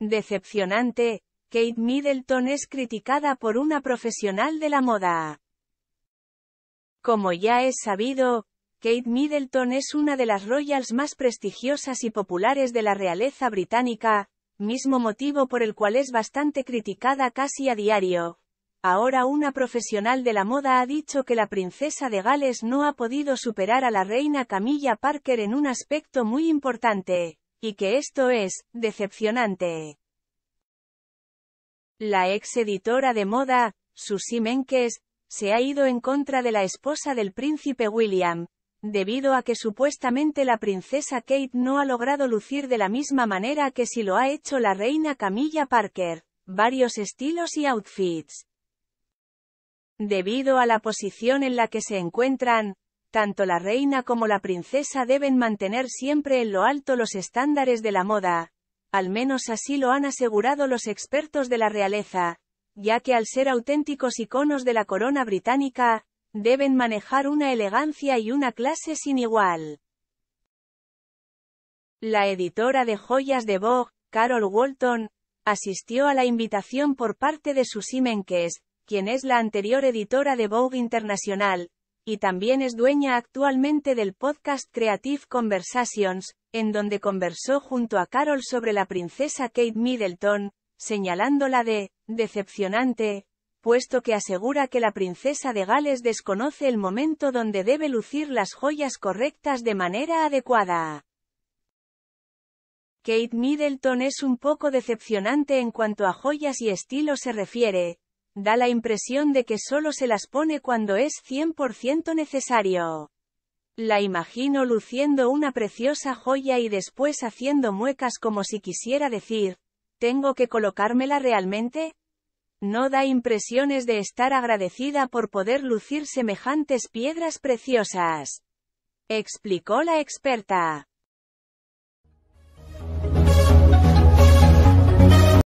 decepcionante, Kate Middleton es criticada por una profesional de la moda. Como ya es sabido, Kate Middleton es una de las royals más prestigiosas y populares de la realeza británica, mismo motivo por el cual es bastante criticada casi a diario. Ahora una profesional de la moda ha dicho que la princesa de Gales no ha podido superar a la reina Camilla Parker en un aspecto muy importante y que esto es, decepcionante. La ex editora de moda, Susie Menkes, se ha ido en contra de la esposa del príncipe William, debido a que supuestamente la princesa Kate no ha logrado lucir de la misma manera que si lo ha hecho la reina Camilla Parker, varios estilos y outfits. Debido a la posición en la que se encuentran, tanto la reina como la princesa deben mantener siempre en lo alto los estándares de la moda. Al menos así lo han asegurado los expertos de la realeza, ya que al ser auténticos iconos de la corona británica, deben manejar una elegancia y una clase sin igual. La editora de joyas de Vogue, Carol Walton, asistió a la invitación por parte de Susie Menkes, quien es la anterior editora de Vogue Internacional, y también es dueña actualmente del podcast Creative Conversations, en donde conversó junto a Carol sobre la princesa Kate Middleton, señalándola de decepcionante, puesto que asegura que la princesa de Gales desconoce el momento donde debe lucir las joyas correctas de manera adecuada. Kate Middleton es un poco decepcionante en cuanto a joyas y estilo se refiere, Da la impresión de que solo se las pone cuando es 100% necesario. La imagino luciendo una preciosa joya y después haciendo muecas como si quisiera decir, ¿tengo que colocármela realmente? No da impresiones de estar agradecida por poder lucir semejantes piedras preciosas. Explicó la experta.